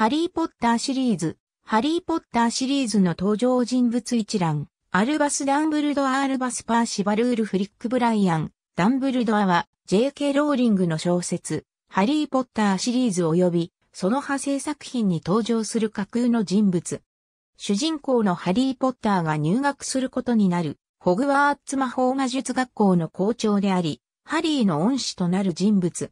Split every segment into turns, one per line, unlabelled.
ハリー・ポッターシリーズ、ハリー・ポッターシリーズの登場人物一覧、アルバス・ダンブルドア・アルバス・パーシバルール・フリック・ブライアン、ダンブルドアは J.K. ローリングの小説、ハリー・ポッターシリーズ及び、その派生作品に登場する架空の人物。主人公のハリー・ポッターが入学することになる、ホグワーツ魔法魔術学校の校長であり、ハリーの恩師となる人物。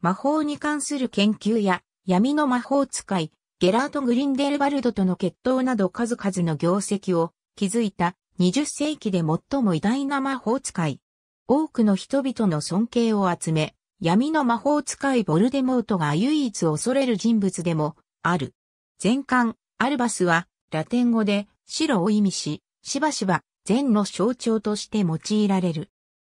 魔法に関する研究や闇の魔法使い、ゲラート・グリンデルバルドとの決闘など数々の業績を築いた20世紀で最も偉大な魔法使い。多くの人々の尊敬を集め、闇の魔法使いボルデモートが唯一恐れる人物でもある。全巻、アルバスはラテン語で白を意味し、しばしば善の象徴として用いられる。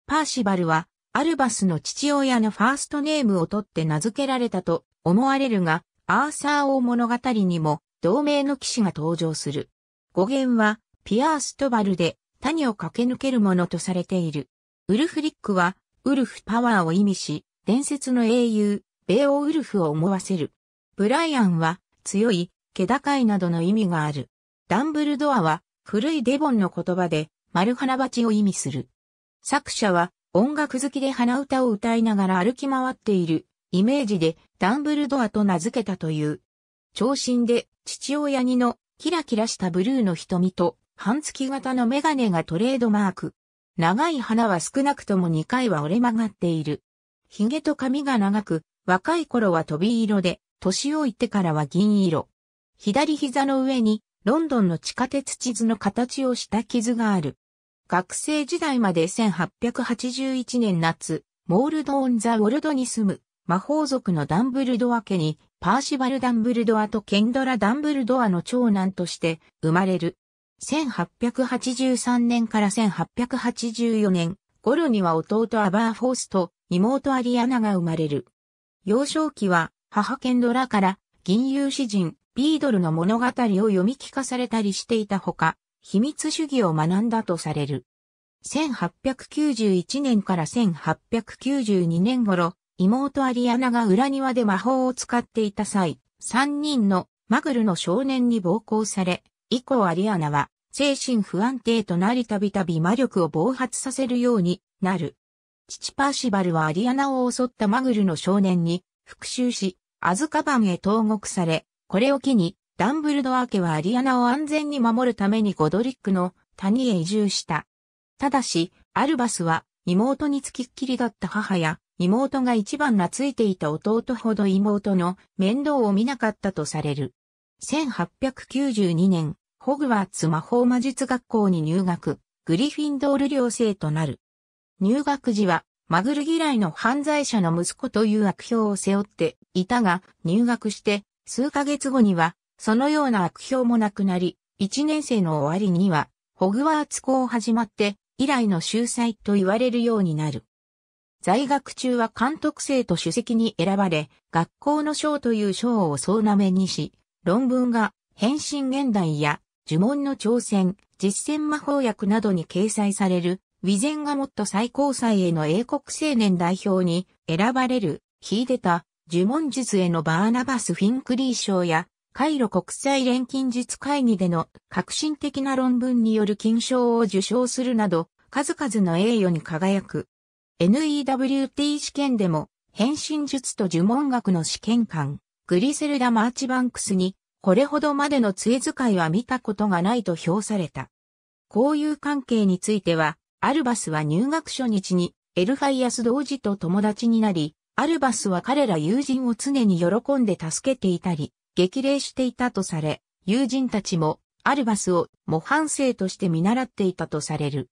パーシバルはアルバスの父親のファーストネームを取って名付けられたと思われるが、アーサー王物語にも同名の騎士が登場する。語源は、ピアーストバルで、谷を駆け抜けるものとされている。ウルフリックは、ウルフパワーを意味し、伝説の英雄、ベオウルフを思わせる。ブライアンは、強い、気高いなどの意味がある。ダンブルドアは、古いデボンの言葉で、丸花鉢を意味する。作者は、音楽好きで鼻歌を歌いながら歩き回っているイメージでダンブルドアと名付けたという。長身で父親にのキラキラしたブルーの瞳と半月型のメガネがトレードマーク。長い花は少なくとも2回は折れ曲がっている。髭と髪が長く、若い頃は飛び色で、年老いてからは銀色。左膝の上にロンドンの地下鉄地図の形をした傷がある。学生時代まで1881年夏、モールド・オン・ザ・ウォルドに住む魔法族のダンブルドア家にパーシバル・ダンブルドアとケンドラ・ダンブルドアの長男として生まれる。1883年から1884年頃には弟アバーフォースと妹アリアナが生まれる。幼少期は母ケンドラから銀融詩人ビードルの物語を読み聞かされたりしていたほか、秘密主義を学んだとされる。1891年から1892年頃、妹アリアナが裏庭で魔法を使っていた際、3人のマグルの少年に暴行され、以降アリアナは精神不安定となりたびたび魔力を暴発させるようになる。父パーシバルはアリアナを襲ったマグルの少年に復讐し、アズカバンへ投獄され、これを機にダンブルドア家はアリアナを安全に守るためにゴドリックの谷へ移住した。ただし、アルバスは妹につきっきりだった母や妹が一番懐いていた弟ほど妹の面倒を見なかったとされる。1892年、ホグワーツ魔法魔術学校に入学、グリフィンドール寮生となる。入学時はマグル嫌いの犯罪者の息子という悪評を背負っていたが、入学して数ヶ月後にはそのような悪評もなくなり、一年生の終わりには、ホグワーツ校を始まって、以来の秀才と言われるようになる。在学中は監督生と主席に選ばれ、学校の賞という賞を総なめにし、論文が変身現代や呪文の挑戦、実践魔法薬などに掲載される、ゼンがもっと最高裁への英国青年代表に選ばれる、秀でた呪文術へのバーナバス・フィンクリー賞や、カイロ国際錬金術会議での革新的な論文による金賞を受賞するなど、数々の栄誉に輝く。NEWT 試験でも、変身術と呪文学の試験官、グリセルダ・マーチバンクスに、これほどまでの杖使いは見たことがないと評された。交友関係については、アルバスは入学初日に、エルファイアス同時と友達になり、アルバスは彼ら友人を常に喜んで助けていたり、激励していたとされ、友人たちもアルバスを模範生として見習っていたとされる。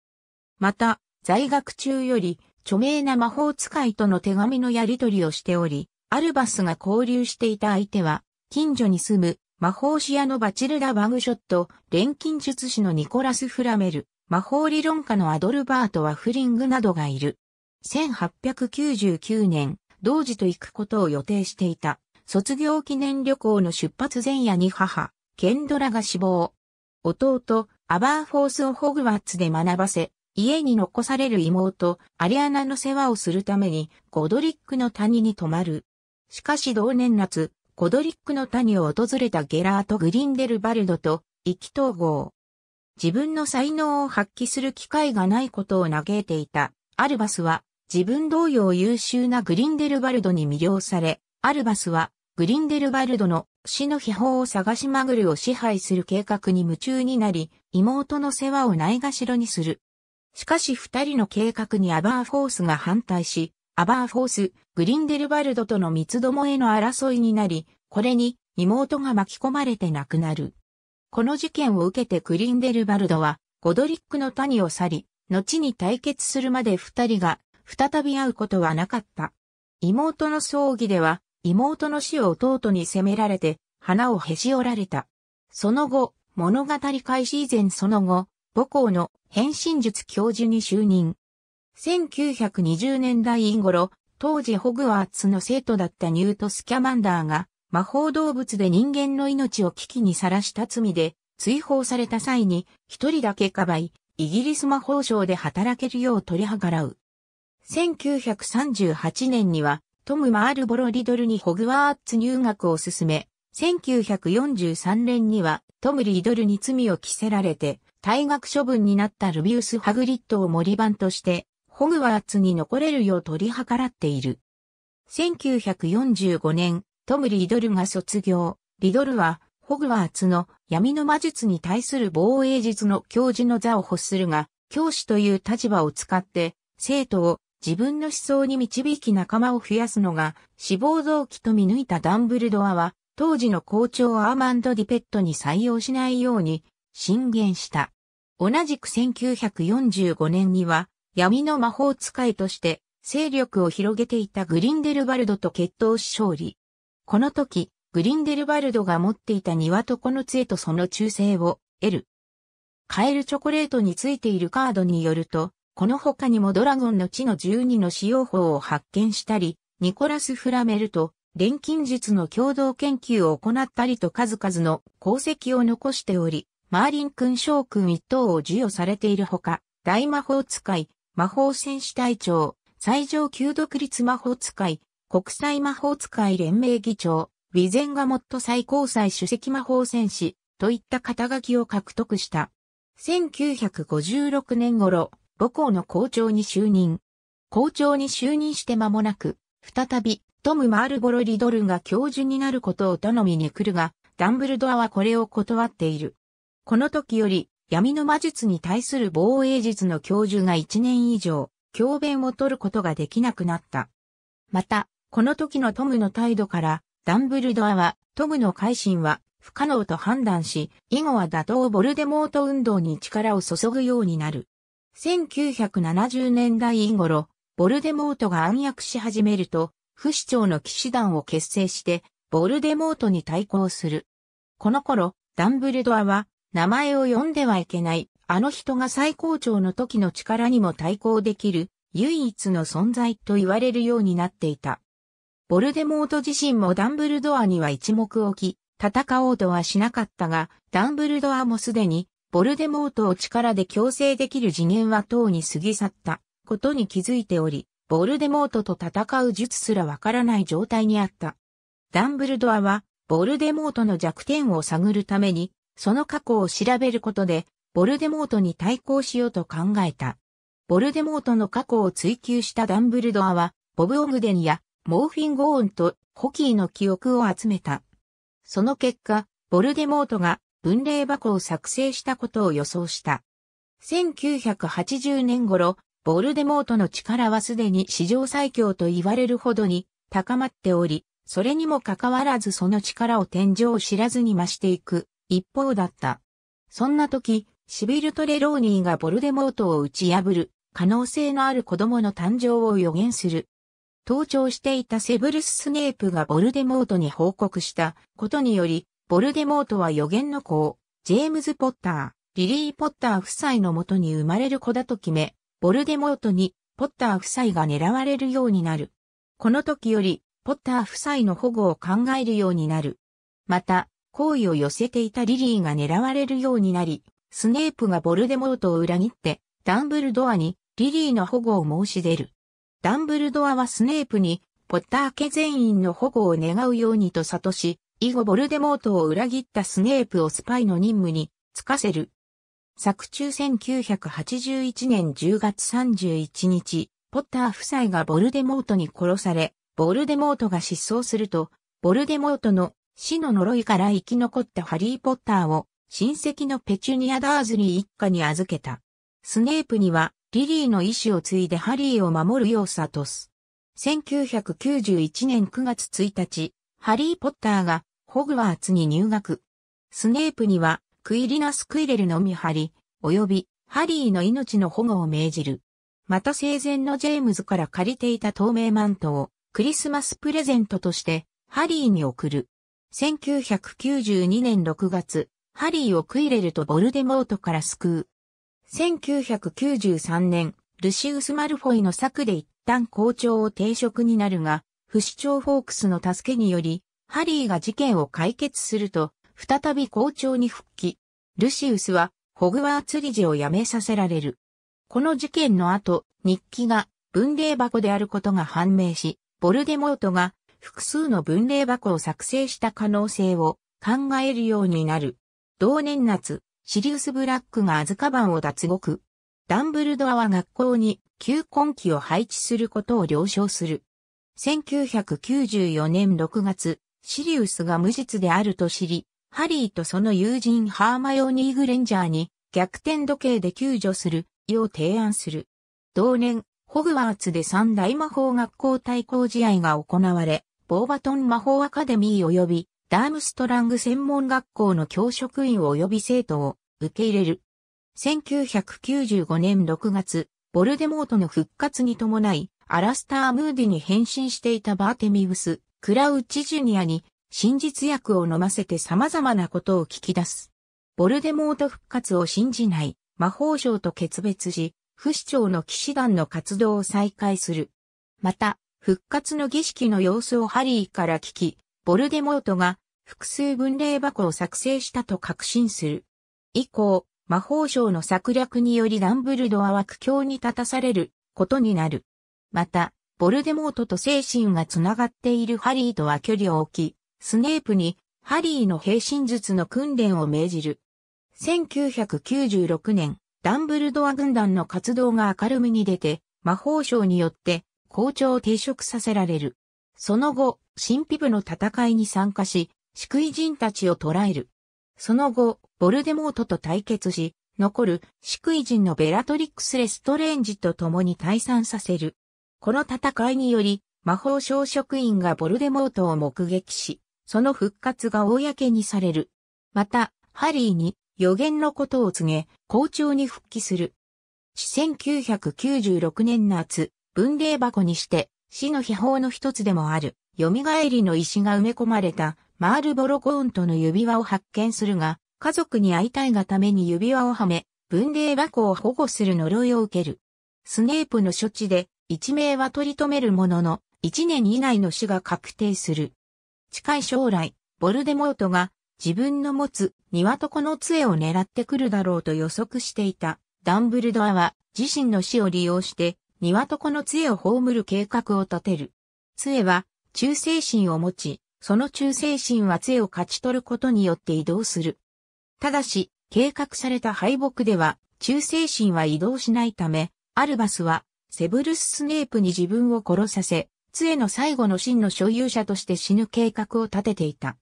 また、在学中より著名な魔法使いとの手紙のやり取りをしており、アルバスが交流していた相手は、近所に住む魔法師屋のバチルダ・バグショット、錬金術師のニコラス・フラメル、魔法理論家のアドルバート・ワフリングなどがいる。1899年、同時と行くことを予定していた。卒業記念旅行の出発前夜に母、ケンドラが死亡。弟、アバーフォースをホグワッツで学ばせ、家に残される妹、アリアナの世話をするために、ゴドリックの谷に泊まる。しかし同年夏、ゴドリックの谷を訪れたゲラート・グリンデルバルドと意気統合。自分の才能を発揮する機会がないことを嘆いていたアルバスは自分同様優秀なグリンデルバルドに魅了され、アルバスは、グリンデルバルドの死の秘宝を探しまぐるを支配する計画に夢中になり、妹の世話をないがしろにする。しかし二人の計画にアバーフォースが反対し、アバーフォース、グリンデルバルドとの三つどもへの争いになり、これに妹が巻き込まれて亡くなる。この事件を受けてグリンデルバルドは、ゴドリックの谷を去り、後に対決するまで二人が再び会うことはなかった。妹の葬儀では、妹の死を弟に責められて、花をへし折られた。その後、物語開始以前その後、母校の変身術教授に就任。1920年代頃、当時ホグワーツの生徒だったニュート・スキャマンダーが、魔法動物で人間の命を危機にさらした罪で、追放された際に、一人だけかばい、イギリス魔法省で働けるよう取り計らう。1938年には、トム・マールボロ・リドルにホグワーツ入学を進め、1943年にはトム・リドルに罪を着せられて、退学処分になったルビウス・ハグリッドを森番として、ホグワーツに残れるよう取り計らっている。1945年、トム・リドルが卒業。リドルは、ホグワーツの闇の魔術に対する防衛術の教授の座を欲するが、教師という立場を使って、生徒を自分の思想に導き仲間を増やすのが志望動機と見抜いたダンブルドアは当時の校長アーマンド・ディペットに採用しないように進言した。同じく1945年には闇の魔法使いとして勢力を広げていたグリンデルバルドと決闘し勝利。この時、グリンデルバルドが持っていた庭とこの杖とその忠誠を得る。カエルチョコレートについているカードによると、この他にもドラゴンの地の12の使用法を発見したり、ニコラス・フラメルと錬金術の共同研究を行ったりと数々の功績を残しており、マーリン君将君一等を授与されているほか、大魔法使い、魔法戦士隊長、最上級独立魔法使い、国際魔法使い連盟議長、ウィゼンがもっと最高裁主席魔法戦士、といった肩書きを獲得した。1956年頃、母校の校長に就任。校長に就任して間もなく、再び、トム・マールボロ・リドルが教授になることを頼みに来るが、ダンブルドアはこれを断っている。この時より、闇の魔術に対する防衛術の教授が1年以上、教鞭を取ることができなくなった。また、この時のトムの態度から、ダンブルドアは、トムの改心は不可能と判断し、以後は打倒ボルデモート運動に力を注ぐようになる。1970年代以頃、ボルデモートが暗躍し始めると、不死鳥の騎士団を結成して、ボルデモートに対抗する。この頃、ダンブルドアは、名前を呼んではいけない、あの人が最高潮の時の力にも対抗できる、唯一の存在と言われるようになっていた。ボルデモート自身もダンブルドアには一目置き、戦おうとはしなかったが、ダンブルドアもすでにボルデモートを力で強制できる次元は等に過ぎ去ったことに気づいており、ボルデモートと戦う術すらわからない状態にあった。ダンブルドアは、ボルデモートの弱点を探るために、その過去を調べることで、ボルデモートに対抗しようと考えた。ボルデモートの過去を追求したダンブルドアは、ボブ・オグデンやモーフィン・ゴーンとホキーの記憶を集めた。その結果、ボルデモートが分霊箱を作成したことを予想した。1980年頃、ボルデモートの力はすでに史上最強と言われるほどに高まっており、それにもかかわらずその力を天井を知らずに増していく一方だった。そんな時、シビルトレローニーがボルデモートを打ち破る可能性のある子供の誕生を予言する。盗聴していたセブルス・スネープがボルデモートに報告したことにより、ボルデモートは予言の子を、ジェームズ・ポッター、リリー・ポッター夫妻のもとに生まれる子だと決め、ボルデモートに、ポッター夫妻が狙われるようになる。この時より、ポッター夫妻の保護を考えるようになる。また、好意を寄せていたリリーが狙われるようになり、スネープがボルデモートを裏切って、ダンブルドアにリリーの保護を申し出る。ダンブルドアはスネープに、ポッター家全員の保護を願うようにと諭し、以後ボルデモートを裏切ったスネープをスパイの任務に就かせる。作中1981年10月31日、ポッター夫妻がボルデモートに殺され、ボルデモートが失踪すると、ボルデモートの死の呪いから生き残ったハリー・ポッターを親戚のペチュニア・ダーズリー一家に預けた。スネープにはリリーの意志を継いでハリーを守るようとす。1991年9月1日、ハリー・ポッターがホグワーツに入学。スネープには、クイリナス・クイレルの見張り、及び、ハリーの命の保護を命じる。また生前のジェームズから借りていた透明マントを、クリスマスプレゼントとして、ハリーに送る。1992年6月、ハリーをクイレルとボルデモートから救う。1993年、ルシウス・マルフォイの策で一旦校長を定職になるが、不死鳥フォークスの助けにより、ハリーが事件を解決すると、再び校長に復帰。ルシウスは、ホグワーツ理事を辞めさせられる。この事件の後、日記が分霊箱であることが判明し、ボルデモートが複数の分霊箱を作成した可能性を考えるようになる。同年夏、シリウス・ブラックがアズカバンを脱獄。ダンブルドアは学校に旧根機を配置することを了承する。1994年6月、シリウスが無実であると知り、ハリーとその友人ハーマヨニー・グレンジャーに逆転時計で救助するよう提案する。同年、ホグワーツで三大魔法学校対抗試合が行われ、ボーバトン魔法アカデミー及びダームストラング専門学校の教職員及び生徒を受け入れる。1995年6月、ボルデモートの復活に伴い、アラスター・ムーディに変身していたバーテミウス、クラウチジュニアに真実薬を飲ませて様々なことを聞き出す。ボルデモート復活を信じない魔法省と決別し、不死鳥の騎士団の活動を再開する。また、復活の儀式の様子をハリーから聞き、ボルデモートが複数分霊箱を作成したと確信する。以降、魔法省の策略によりダンブルドアは苦境に立たされることになる。また、ボルデモートと精神がつながっているハリーとは距離を置き、スネープにハリーの平身術の訓練を命じる。1996年、ダンブルドア軍団の活動が明るみに出て、魔法省によって校長を停職させられる。その後、神秘部の戦いに参加し、救い人たちを捕らえる。その後、ボルデモートと対決し、残る、救い人のベラトリックス・レストレンジと共に退散させる。この戦いにより、魔法省職員がボルデモートを目撃し、その復活が公にされる。また、ハリーに予言のことを告げ、校長に復帰する。1996年夏、文霊箱にして、死の秘宝の一つでもある、蘇りの石が埋め込まれた、マールボロコーンとの指輪を発見するが、家族に会いたいがために指輪をはめ、文霊箱を保護する呪いを受ける。スネープの処置で、一命は取り留めるものの、一年以内の死が確定する。近い将来、ボルデモートが自分の持つ庭とこの杖を狙ってくるだろうと予測していたダンブルドアは自身の死を利用して庭とこの杖を葬る計画を立てる。杖は忠誠心を持ち、その忠誠心は杖を勝ち取ることによって移動する。ただし、計画された敗北では忠誠心は移動しないため、アルバスはセブルス・スネープに自分を殺させ、杖の最後の真の所有者として死ぬ計画を立てていた。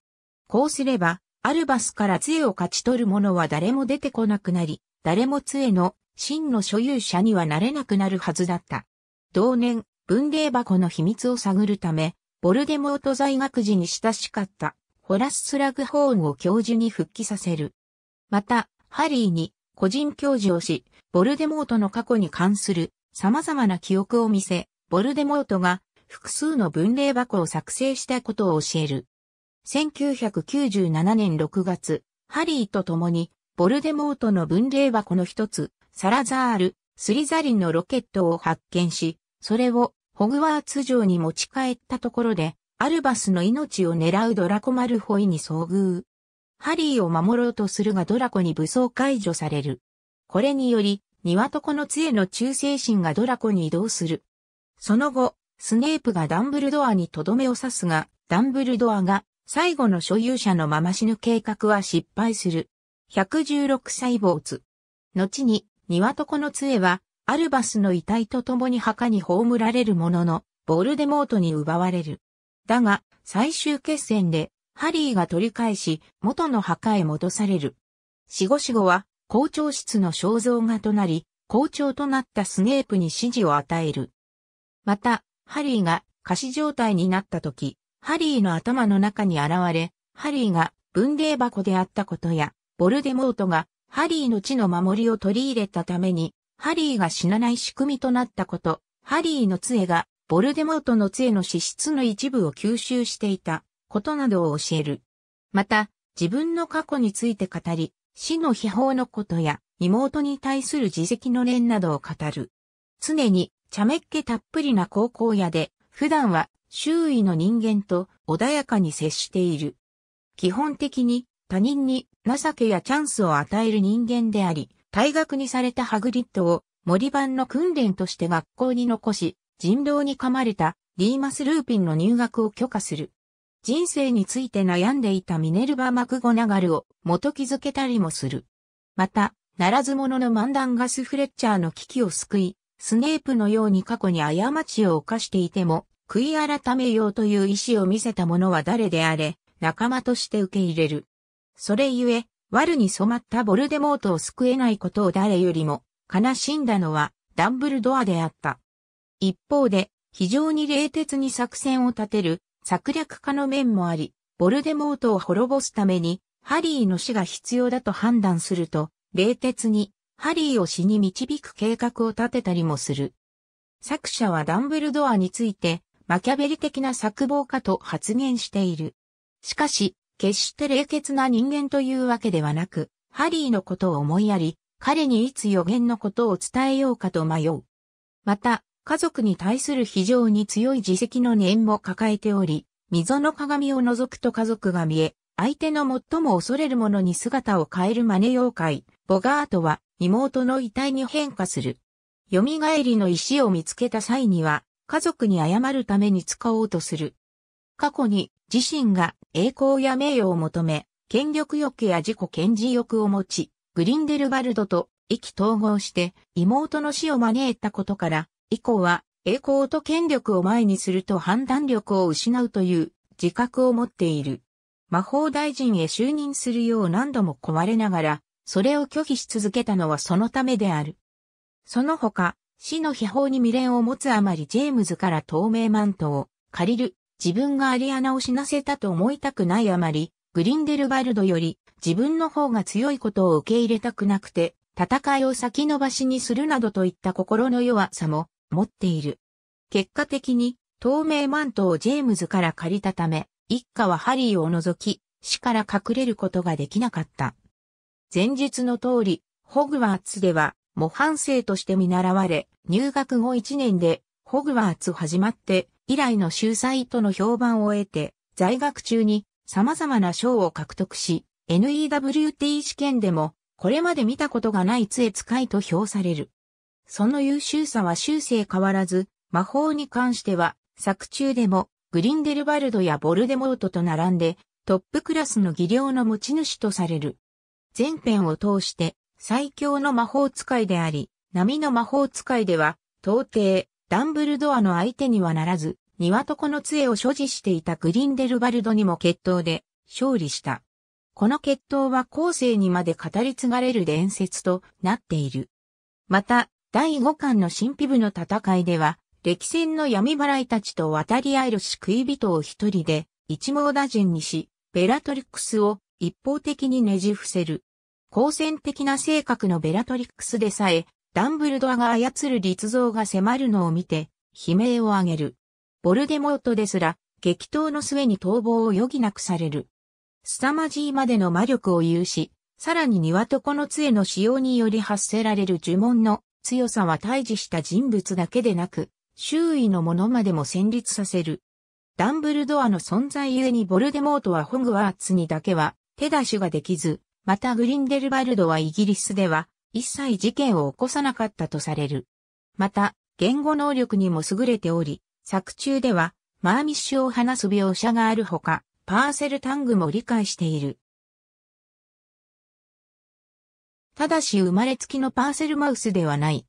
こうすれば、アルバスから杖を勝ち取る者は誰も出てこなくなり、誰も杖の真の所有者にはなれなくなるはずだった。同年、文芸箱の秘密を探るため、ボルデモート在学時に親しかったホラス・スラグホーンを教授に復帰させる。また、ハリーに個人教授をし、ボルデモートの過去に関する様々な記憶を見せ、ボルデモートが複数の分類箱を作成したことを教える。1997年6月、ハリーと共に、ボルデモートの分類箱の一つ、サラザール、スリザリンのロケットを発見し、それをホグワーツ城に持ち帰ったところで、アルバスの命を狙うドラコマルホイに遭遇。ハリーを守ろうとするがドラコに武装解除される。これにより、庭床の杖の忠誠心がドラコに移動する。その後、スネープがダンブルドアにとどめを刺すが、ダンブルドアが最後の所有者のまま死ぬ計画は失敗する。116歳没。後に、庭床の杖は、アルバスの遺体と共に墓に葬られるものの、ボルデモートに奪われる。だが、最終決戦で、ハリーが取り返し、元の墓へ戻される。死後死後は、校長室の肖像画となり、校長となったスネープに指示を与える。また、ハリーが仮死状態になった時、ハリーの頭の中に現れ、ハリーが文霊箱であったことや、ボルデモートがハリーの地の守りを取り入れたために、ハリーが死なない仕組みとなったこと、ハリーの杖がボルデモートの杖の資質の一部を吸収していたことなどを教える。また、自分の過去について語り、死の秘宝のことや妹に対する自責の念などを語る。常に茶目っ気たっぷりな高校屋で、普段は周囲の人間と穏やかに接している。基本的に他人に情けやチャンスを与える人間であり、退学にされたハグリッドを森版の訓練として学校に残し、人狼に噛まれたリーマス・ルーピンの入学を許可する。人生について悩んでいたミネルバ・マクゴナガルを元気づけたりもする。また、ならず者の漫談ガス・フレッチャーの危機を救い、スネープのように過去に過ちを犯していても、悔い改めようという意志を見せた者は誰であれ、仲間として受け入れる。それゆえ、悪に染まったボルデモートを救えないことを誰よりも悲しんだのはダンブルドアであった。一方で、非常に冷徹に作戦を立てる策略家の面もあり、ボルデモートを滅ぼすために、ハリーの死が必要だと判断すると、冷徹に、ハリーを死に導く計画を立てたりもする。作者はダンブルドアについて、マキャベリ的な作望家と発言している。しかし、決して冷血な人間というわけではなく、ハリーのことを思いやり、彼にいつ予言のことを伝えようかと迷う。また、家族に対する非常に強い自責の念も抱えており、溝の鏡を覗くと家族が見え、相手の最も恐れるものに姿を変える真似妖怪、ボガートは妹の遺体に変化する。蘇りの石を見つけた際には、家族に謝るために使おうとする。過去に自身が栄光や名誉を求め、権力欲や自己顕示欲を持ち、グリンデルバルドと意気統合して妹の死を招いたことから、以降は栄光と権力を前にすると判断力を失うという自覚を持っている。魔法大臣へ就任するよう何度も壊れながら、それを拒否し続けたのはそのためである。その他、死の秘宝に未練を持つあまりジェームズから透明マントを借りる、自分がアリアナを死なせたと思いたくないあまり、グリンデルバルドより自分の方が強いことを受け入れたくなくて、戦いを先延ばしにするなどといった心の弱さも持っている。結果的に、透明マントをジェームズから借りたため、一家はハリーを除き、死から隠れることができなかった。前述の通り、ホグワーツでは、模範生として見習われ、入学後1年で、ホグワーツ始まって、以来の秀才との評判を得て、在学中に様々な賞を獲得し、NEWT 試験でも、これまで見たことがない杖使いと評される。その優秀さは終生変わらず、魔法に関しては、作中でも、グリンデルバルドやボルデモートと並んで、トップクラスの技量の持ち主とされる。前編を通して、最強の魔法使いであり、波の魔法使いでは、到底、ダンブルドアの相手にはならず、庭床の杖を所持していたグリンデルバルドにも決闘で勝利した。この決闘は後世にまで語り継がれる伝説となっている。また、第5巻の神秘部の戦いでは、歴戦の闇払いたちと渡り合える救い人を一人で一網打尽にし、ベラトリックスを一方的にねじ伏せる。好戦的な性格のベラトリックスでさえ、ダンブルドアが操る立像が迫るのを見て、悲鳴を上げる。ボルデモートですら、激闘の末に逃亡を余儀なくされる。凄まじいまでの魔力を有し、さらに庭とこの杖の使用により発せられる呪文の強さは退治した人物だけでなく、周囲のものまでも戦慄させる。ダンブルドアの存在ゆえにボルデモートはホグワーツにだけは手出しができず、またグリンデルバルドはイギリスでは一切事件を起こさなかったとされる。また、言語能力にも優れており、作中ではマーミッシュを話す描写があるほか、パーセルタングも理解している。ただし生まれつきのパーセルマウスではない。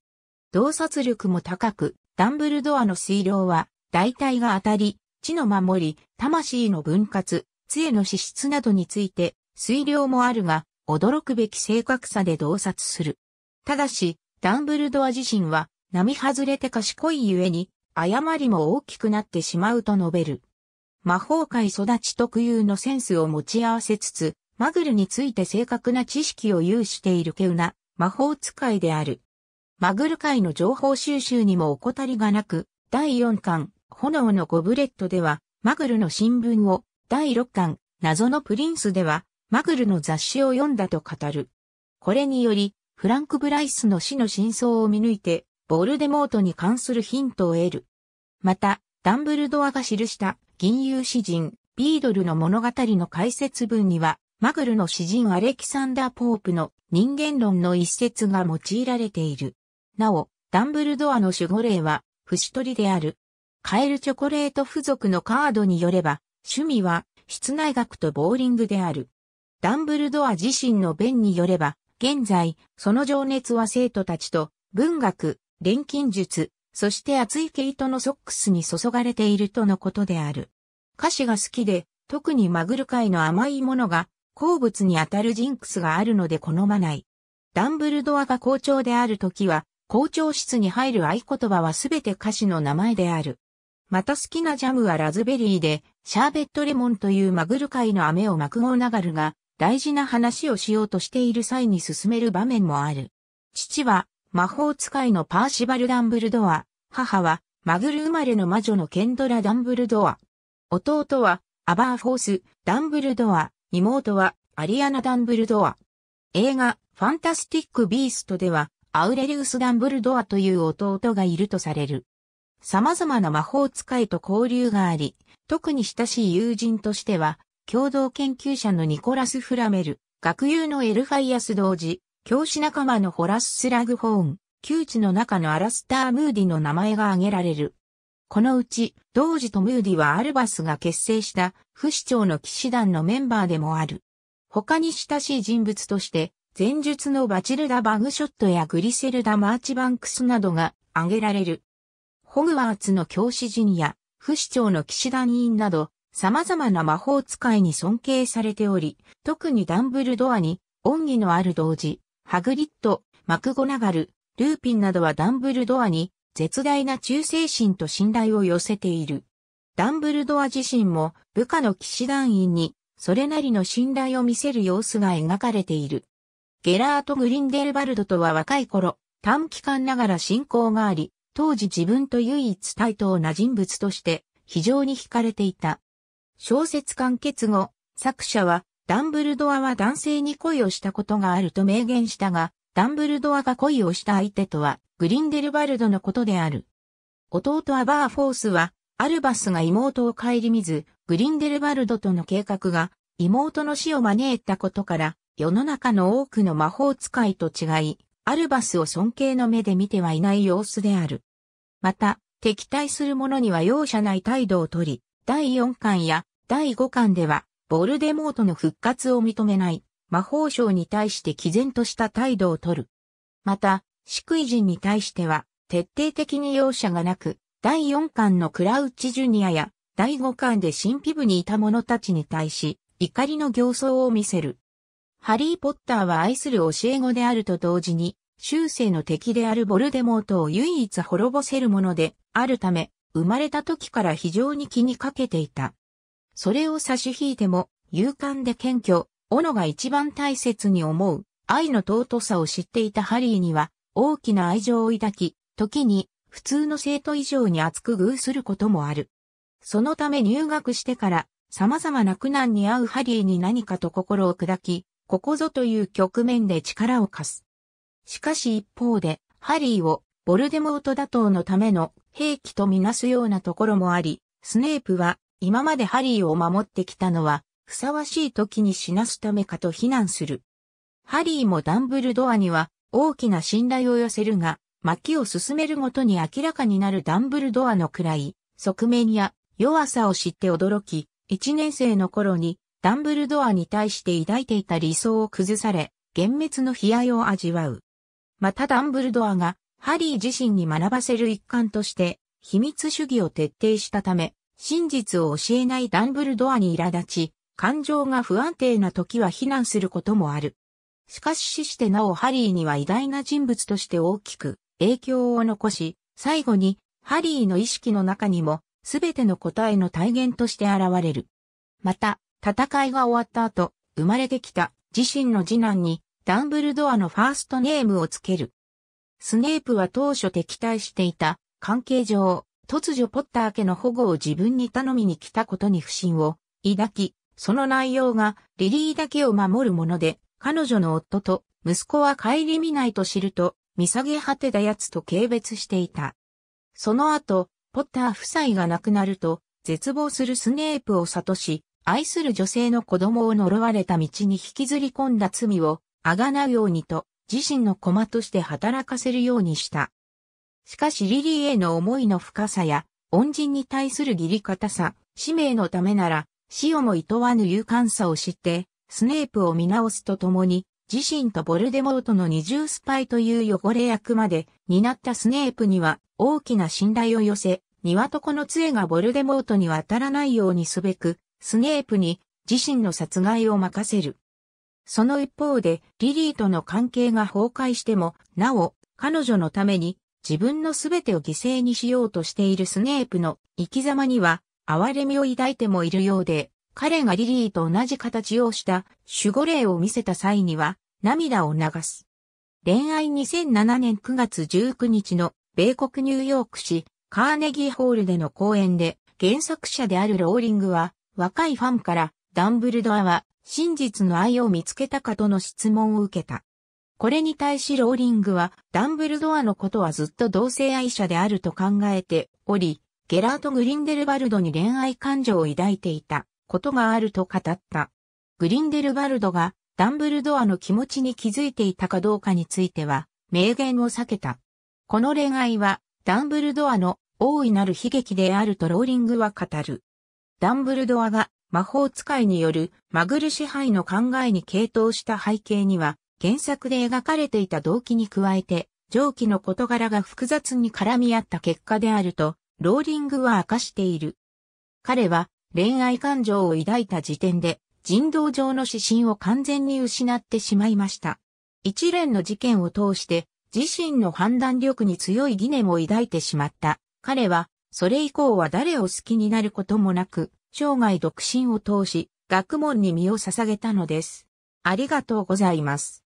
洞察力も高く、ダンブルドアの水量は、大体が当たり、地の守り、魂の分割、杖の資質などについて、推量もあるが、驚くべき正確さで洞察する。ただし、ダンブルドア自身は、並外れて賢いゆえに、誤りも大きくなってしまうと述べる。魔法界育ち特有のセンスを持ち合わせつつ、マグルについて正確な知識を有しているケウナ、魔法使いである。マグル界の情報収集にも怠りがなく、第4巻、炎のゴブレットでは、マグルの新聞を、第6巻、謎のプリンスでは、マグルの雑誌を読んだと語る。これにより、フランク・ブライスの死の真相を見抜いて、ボルデモートに関するヒントを得る。また、ダンブルドアが記した、銀融詩人、ビードルの物語の解説文には、マグルの詩人アレキサンダー・ポープの人間論の一節が用いられている。なお、ダンブルドアの守護霊は、不死鳥である。カエルチョコレート付属のカードによれば、趣味は、室内学とボーリングである。ダンブルドア自身の弁によれば、現在、その情熱は生徒たちと、文学、錬金術、そして熱い毛糸のソックスに注がれているとのことである。歌詞が好きで、特にマグル界の甘いものが好物にあたるジンクスがあるので好まない。ダンブルドアが校長である時は、校長室に入る合言葉はすべて歌詞の名前である。また好きなジャムはラズベリーで、シャーベットレモンというマグル界の飴をマクゴーナガルが、大事な話をしようとしている際に進める場面もある。父は、魔法使いのパーシバル・ダンブルドア、母は、マグル生まれの魔女のケンドラ・ダンブルドア。弟は、アバーフォース、ダンブルドア、妹はアリアナ・ダンブルドア。映画、ファンタスティック・ビーストでは、アウレリウス・ダンブルドアという弟がいるとされる。様々な魔法使いと交流があり、特に親しい友人としては、共同研究者のニコラス・フラメル、学友のエルファイアス同時、教師仲間のホラス・スラグホーン、窮地の中のアラスター・ムーディの名前が挙げられる。このうち、同時とムーディはアルバスが結成した、不死鳥の騎士団のメンバーでもある。他に親しい人物として、前述のバチルダ・バグショットやグリセルダ・マーチバンクスなどが挙げられる。ホグワーツの教師陣や、不死鳥の騎士団員など、様々な魔法使いに尊敬されており、特にダンブルドアに恩義のある同時、ハグリッド、マクゴナガル、ルーピンなどはダンブルドアに絶大な忠誠心と信頼を寄せている。ダンブルドア自身も部下の騎士団員にそれなりの信頼を見せる様子が描かれている。ゲラート・グリンデルバルドとは若い頃、短期間ながら信仰があり、当時自分と唯一対等な人物として非常に惹かれていた。小説完結後、作者はダンブルドアは男性に恋をしたことがあると明言したが、ダンブルドアが恋をした相手とは、グリンデルバルドのことである。弟アバーフォースは、アルバスが妹を顧みず、グリンデルバルドとの計画が、妹の死を招いたことから、世の中の多くの魔法使いと違い、アルバスを尊敬の目で見てはいない様子である。また、敵対する者には容赦ない態度をとり、第4巻や第5巻では、ボルデモートの復活を認めない。魔法省に対して毅然とした態度をとる。また、四ク人に対しては、徹底的に容赦がなく、第四巻のクラウチジュニアや、第五巻で神秘部にいた者たちに対し、怒りの形相を見せる。ハリー・ポッターは愛する教え子であると同時に、終生の敵であるボルデモートを唯一滅ぼせるもので、あるため、生まれた時から非常に気にかけていた。それを差し引いても、勇敢で謙虚、斧が一番大切に思う愛の尊さを知っていたハリーには大きな愛情を抱き、時に普通の生徒以上に厚く遇することもある。そのため入学してから様々な苦難に遭うハリーに何かと心を砕き、ここぞという局面で力を貸す。しかし一方で、ハリーをボルデモート打倒のための兵器とみなすようなところもあり、スネープは今までハリーを守ってきたのはふさわしい時に死なすためかと非難する。ハリーもダンブルドアには大きな信頼を寄せるが、巻を進めるごとに明らかになるダンブルドアの暗い側面や弱さを知って驚き、一年生の頃にダンブルドアに対して抱いていた理想を崩され、幻滅の悲哀を味わう。またダンブルドアがハリー自身に学ばせる一環として秘密主義を徹底したため、真実を教えないダンブルドアに苛立ち、感情が不安定な時は避難することもある。しかし死してなおハリーには偉大な人物として大きく影響を残し、最後にハリーの意識の中にも全ての答えの体現として現れる。また、戦いが終わった後、生まれてきた自身の次男にダンブルドアのファーストネームをつける。スネープは当初敵対していた関係上、突如ポッター家の保護を自分に頼みに来たことに不信を抱き、その内容がリリーだけを守るもので、彼女の夫と息子は帰り見ないと知ると、見下げ果てた奴と軽蔑していた。その後、ポッター夫妻が亡くなると、絶望するスネープを諭し、愛する女性の子供を呪われた道に引きずり込んだ罪を、あがなうようにと、自身の駒として働かせるようにした。しかしリリーへの思いの深さや、恩人に対する義理方さ、使命のためなら、死をも厭わぬ勇敢さを知って、スネープを見直すとともに、自身とボルデモートの二重スパイという汚れ役まで担ったスネープには大きな信頼を寄せ、庭床の杖がボルデモートに渡らないようにすべく、スネープに自身の殺害を任せる。その一方で、リリーとの関係が崩壊しても、なお、彼女のために自分のすべてを犠牲にしようとしているスネープの生き様には哀れみを抱いてもいるようで、彼がリリーと同じ形をした守護霊を見せた際には涙を流す。恋愛2007年9月19日の米国ニューヨーク市カーネギーホールでの講演で原作者であるローリングは若いファンからダンブルドアは真実の愛を見つけたかとの質問を受けた。これに対しローリングはダンブルドアのことはずっと同性愛者であると考えており、ゲラート・グリンデルバルドに恋愛感情を抱いていたことがあると語った。グリンデルバルドがダンブルドアの気持ちに気づいていたかどうかについては、明言を避けた。この恋愛は、ダンブルドアの大いなる悲劇であるとローリングは語る。ダンブルドアが魔法使いによるマグル支配の考えに傾倒した背景には、原作で描かれていた動機に加えて、上記の事柄が複雑に絡み合った結果であるとローリングは明かしている。彼は恋愛感情を抱いた時点で人道上の指針を完全に失ってしまいました。一連の事件を通して自身の判断力に強い疑念を抱いてしまった。彼はそれ以降は誰を好きになることもなく、生涯独身を通し、学問に身を捧げたのです。ありがとうございます。